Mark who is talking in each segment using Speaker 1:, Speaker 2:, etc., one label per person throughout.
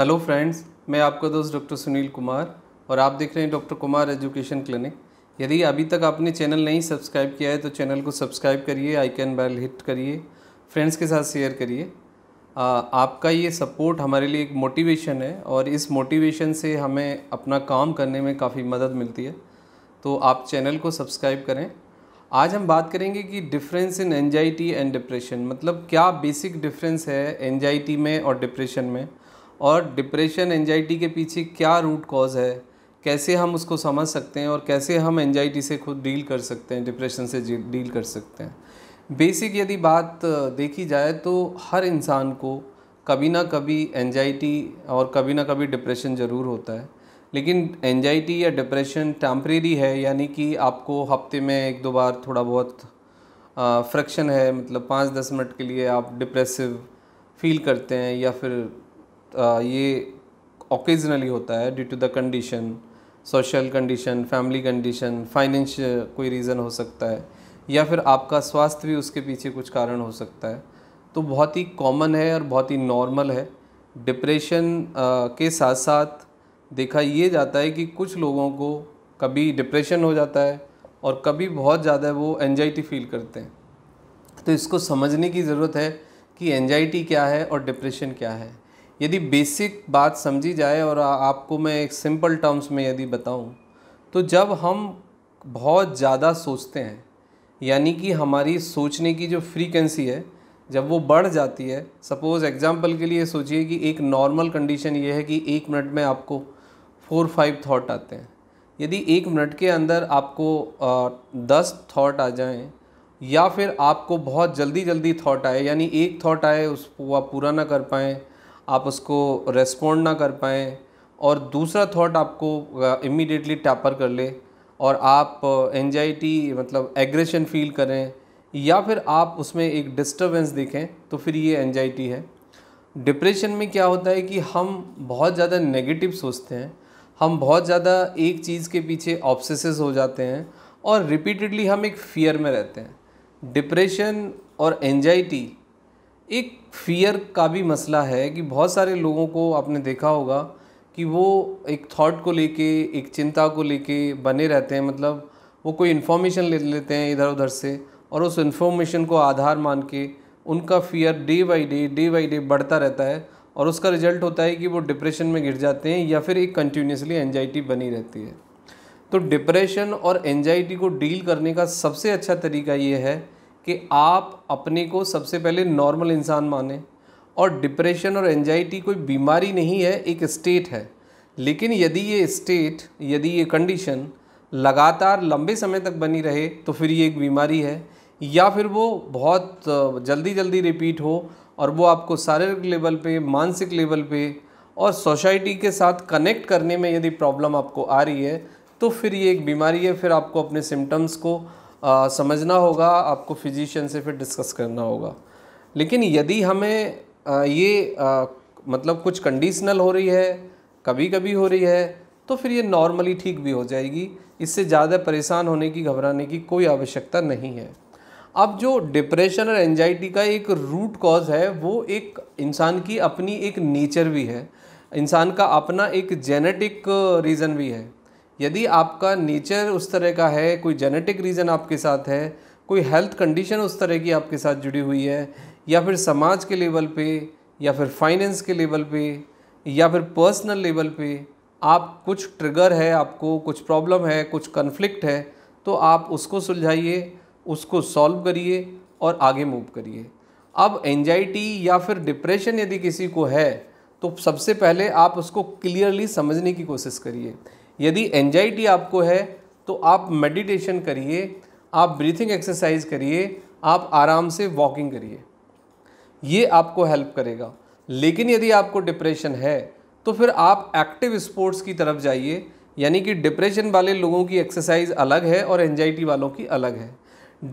Speaker 1: hello friends मैं आपका दोस्त डॉक्टर सुनील कुमार और आप देख रहे हैं डॉक्टर कुमार एजुकेशन क्लिनिक यदि अभी तक आपने चैनल नहीं सब्सक्राइब किया है तो चैनल को सब्सक्राइब करिए आइकन बेल हिट करिए फ्रेंड्स के साथ शेयर करिए आपका ये सपोर्ट हमारे लिए एक मोटिवेशन है और इस मोटिवेशन से हमें अपना काम करने में काफ़ी मदद मिलती है तो आप चैनल को सब्सक्राइब करें आज हम बात करेंगे कि difference in anxiety and depression मतलब क्या बेसिक डिफरेंस है एनजाइटी में और डिप्रेशन में और डिप्रेशन एनजाइटी के पीछे क्या रूट कॉज है कैसे हम उसको समझ सकते हैं और कैसे हम एनजाइटी से खुद डील कर सकते हैं डिप्रेशन से डील कर सकते हैं बेसिक यदि बात देखी जाए तो हर इंसान को कभी ना कभी एनजाइटी और कभी ना कभी डिप्रेशन ज़रूर होता है लेकिन एनजाइटी या डिप्रेशन टेम्प्रेरी है यानी कि आपको हफ्ते में एक दो बार थोड़ा बहुत फ्रैक्शन है मतलब पाँच दस मिनट के लिए आप डिप्रेसिव फील करते हैं या फिर ये ओकेजनली होता है due to the condition social condition family condition financial कोई रीज़न हो सकता है या फिर आपका स्वास्थ्य भी उसके पीछे कुछ कारण हो सकता है तो बहुत ही कॉमन है और बहुत ही नॉर्मल है डिप्रेशन के साथ साथ देखा ये जाता है कि कुछ लोगों को कभी डिप्रेशन हो जाता है और कभी बहुत ज़्यादा वो एनजाइटी फील करते हैं तो इसको समझने की ज़रूरत है कि एनजाइटी क्या है और डिप्रेशन क्या है यदि बेसिक बात समझी जाए और आपको मैं एक सिंपल टर्म्स में यदि बताऊं तो जब हम बहुत ज़्यादा सोचते हैं यानी कि हमारी सोचने की जो फ्रीक्वेंसी है जब वो बढ़ जाती है सपोज़ एग्ज़ाम्पल के लिए सोचिए कि एक नॉर्मल कंडीशन ये है कि एक मिनट में आपको फोर फाइव थाट आते हैं यदि एक मिनट के अंदर आपको आ, दस थाट आ जाएं या फिर आपको बहुत जल्दी जल्दी थाट आए यानी एक थाट आए उसको आप पूरा ना कर पाएँ आप उसको रेस्पॉन्ड ना कर पाएँ और दूसरा थॉट आपको इमीडिएटली टैपर कर ले और आप एनजाइटी मतलब एग्रेशन फील करें या फिर आप उसमें एक डिस्टरबेंस देखें तो फिर ये एनजाइटी है डिप्रेशन में क्या होता है कि हम बहुत ज़्यादा नेगेटिव सोचते हैं हम बहुत ज़्यादा एक चीज़ के पीछे ऑब्सेसिस हो जाते हैं और रिपीटेडली हम एक फियर में रहते हैं डिप्रेशन और एनजाइटी एक फियर का भी मसला है कि बहुत सारे लोगों को आपने देखा होगा कि वो एक थॉट को लेके एक चिंता को लेके बने रहते हैं मतलब वो कोई इन्फॉर्मेशन ले लेते हैं इधर उधर से और उस इन्फॉर्मेशन को आधार मान के उनका fear day by day day by day बढ़ता रहता है और उसका रिजल्ट होता है कि वो डिप्रेशन में गिर जाते हैं या फिर एक कंटिन्यूसली एनजाइटी बनी रहती है तो डिप्रेशन और एनजाइटी को डील करने का सबसे अच्छा तरीका ये है कि आप अपने को सबसे पहले नॉर्मल इंसान माने और डिप्रेशन और एनजाइटी कोई बीमारी नहीं है एक स्टेट है लेकिन यदि ये स्टेट यदि ये कंडीशन लगातार लंबे समय तक बनी रहे तो फिर ये एक बीमारी है या फिर वो बहुत जल्दी जल्दी रिपीट हो और वो आपको शारीरिक लेवल पे मानसिक लेवल पे और सोसाइटी के साथ कनेक्ट करने में यदि प्रॉब्लम आपको आ रही है तो फिर ये एक बीमारी है फिर आपको अपने सिम्टम्स को आ, समझना होगा आपको फिजिशियन से फिर डिस्कस करना होगा लेकिन यदि हमें आ, ये आ, मतलब कुछ कंडीशनल हो रही है कभी कभी हो रही है तो फिर ये नॉर्मली ठीक भी हो जाएगी इससे ज़्यादा परेशान होने की घबराने की कोई आवश्यकता नहीं है अब जो डिप्रेशन और एनजाइटी का एक रूट कॉज है वो एक इंसान की अपनी एक नेचर भी है इंसान का अपना एक जेनेटिक रीज़न भी है यदि आपका नेचर उस तरह का है कोई जेनेटिक रीज़न आपके साथ है कोई हेल्थ कंडीशन उस तरह की आपके साथ जुड़ी हुई है या फिर समाज के लेवल पे या फिर फाइनेंस के लेवल पे या फिर पर्सनल लेवल पे आप कुछ ट्रिगर है आपको कुछ प्रॉब्लम है कुछ कन्फ्लिक्ट है तो आप उसको सुलझाइए उसको सॉल्व करिए और आगे मूव करिए अब एंजाइटी या फिर डिप्रेशन यदि किसी को है तो सबसे पहले आप उसको क्लियरली समझने की कोशिश करिए यदि एंजाइटी आपको है तो आप मेडिटेशन करिए आप ब्रीथिंग एक्सरसाइज करिए आप आराम से वॉकिंग करिए ये आपको हेल्प करेगा लेकिन यदि आपको डिप्रेशन है तो फिर आप एक्टिव स्पोर्ट्स की तरफ जाइए यानी कि डिप्रेशन वाले लोगों की एक्सरसाइज अलग है और एनजाइटी वालों की अलग है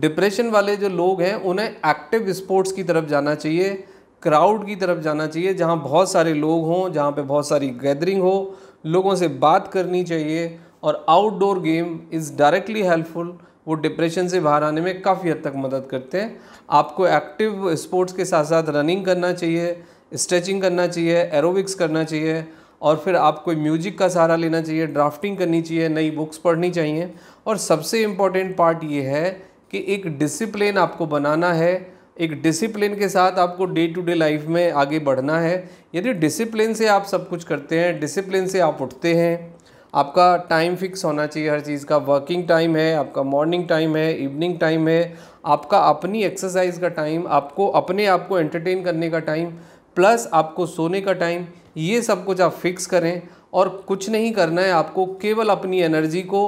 Speaker 1: डिप्रेशन वाले जो लोग हैं उन्हें एक्टिव स्पोर्ट्स की तरफ जाना चाहिए क्राउड की तरफ जाना चाहिए जहाँ बहुत सारे लोग हों जहाँ पे बहुत सारी गैदरिंग हो लोगों से बात करनी चाहिए और outdoor game is directly helpful वो डिप्रेशन से बाहर आने में काफ़ी हद तक मदद करते हैं आपको एक्टिव स्पोर्ट्स के साथ साथ रनिंग करना चाहिए स्ट्रेचिंग करना चाहिए एरोबिक्स करना चाहिए और फिर आपको म्यूजिक का सहारा लेना चाहिए ड्राफ्टिंग करनी चाहिए नई बुक्स पढ़नी चाहिए और सबसे इम्पॉर्टेंट पार्ट ये है कि एक डिसिप्लिन आपको बनाना है एक डिसिप्लिन के साथ आपको डे टू डे लाइफ में आगे बढ़ना है यदि डिसिप्लिन से आप सब कुछ करते हैं डिसिप्लिन से आप उठते हैं आपका टाइम फिक्स होना चाहिए हर चीज़ का वर्किंग टाइम है आपका मॉर्निंग टाइम है इवनिंग टाइम है आपका अपनी एक्सरसाइज का टाइम आपको अपने आप को एंटरटेन करने का टाइम प्लस आपको सोने का टाइम ये सब कुछ आप फिक्स करें और कुछ नहीं करना है आपको केवल अपनी एनर्जी को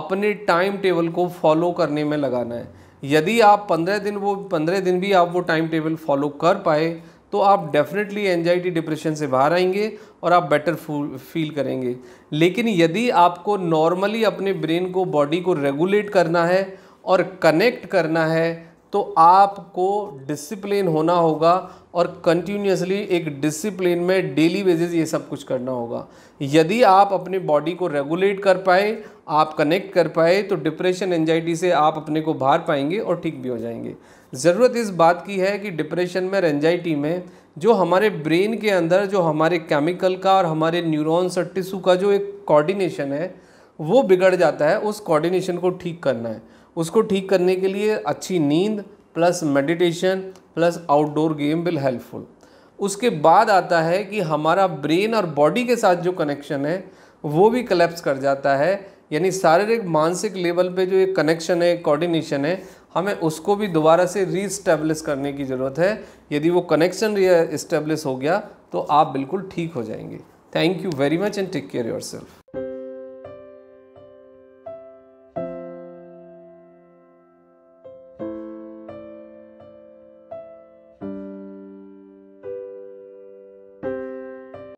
Speaker 1: अपने टाइम टेबल को फॉलो करने में लगाना है यदि आप पंद्रह दिन वो पंद्रह दिन भी आप वो टाइम टेबल फॉलो कर पाए तो आप डेफिनेटली एनजाइटी डिप्रेशन से बाहर आएंगे और आप बेटर फील करेंगे लेकिन यदि आपको नॉर्मली अपने ब्रेन को बॉडी को रेगुलेट करना है और कनेक्ट करना है तो आपको डिसिप्लिन होना होगा और कंटिन्यूसली एक डिसिप्लिन में डेली बेसिस ये सब कुछ करना होगा यदि आप अपने बॉडी को रेगुलेट कर पाए आप कनेक्ट कर पाए तो डिप्रेशन एनजाइटी से आप अपने को बाहर पाएंगे और ठीक भी हो जाएंगे ज़रूरत इस बात की है कि डिप्रेशन में और एनजाइटी में जो हमारे ब्रेन के अंदर जो हमारे केमिकल का और हमारे न्यूरॉन्स और टिश्यू का जो एक कोऑर्डिनेशन है वो बिगड़ जाता है उस कोऑर्डिनेशन को ठीक करना है उसको ठीक करने के लिए अच्छी नींद plus meditation plus outdoor game will helpful उसके बाद आता है कि हमारा ब्रेन और बॉडी के साथ जो कनेक्शन है वो भी कलेप्स कर जाता है यानी शारीरिक मानसिक लेवल पे जो एक कनेक्शन है कोऑर्डिनेशन है हमें उसको भी दोबारा से रीस्टेब्लिश करने की ज़रूरत है यदि वो कनेक्शन री इस्टेब्लिश हो गया तो आप बिल्कुल ठीक हो जाएंगे thank you very much and take care your self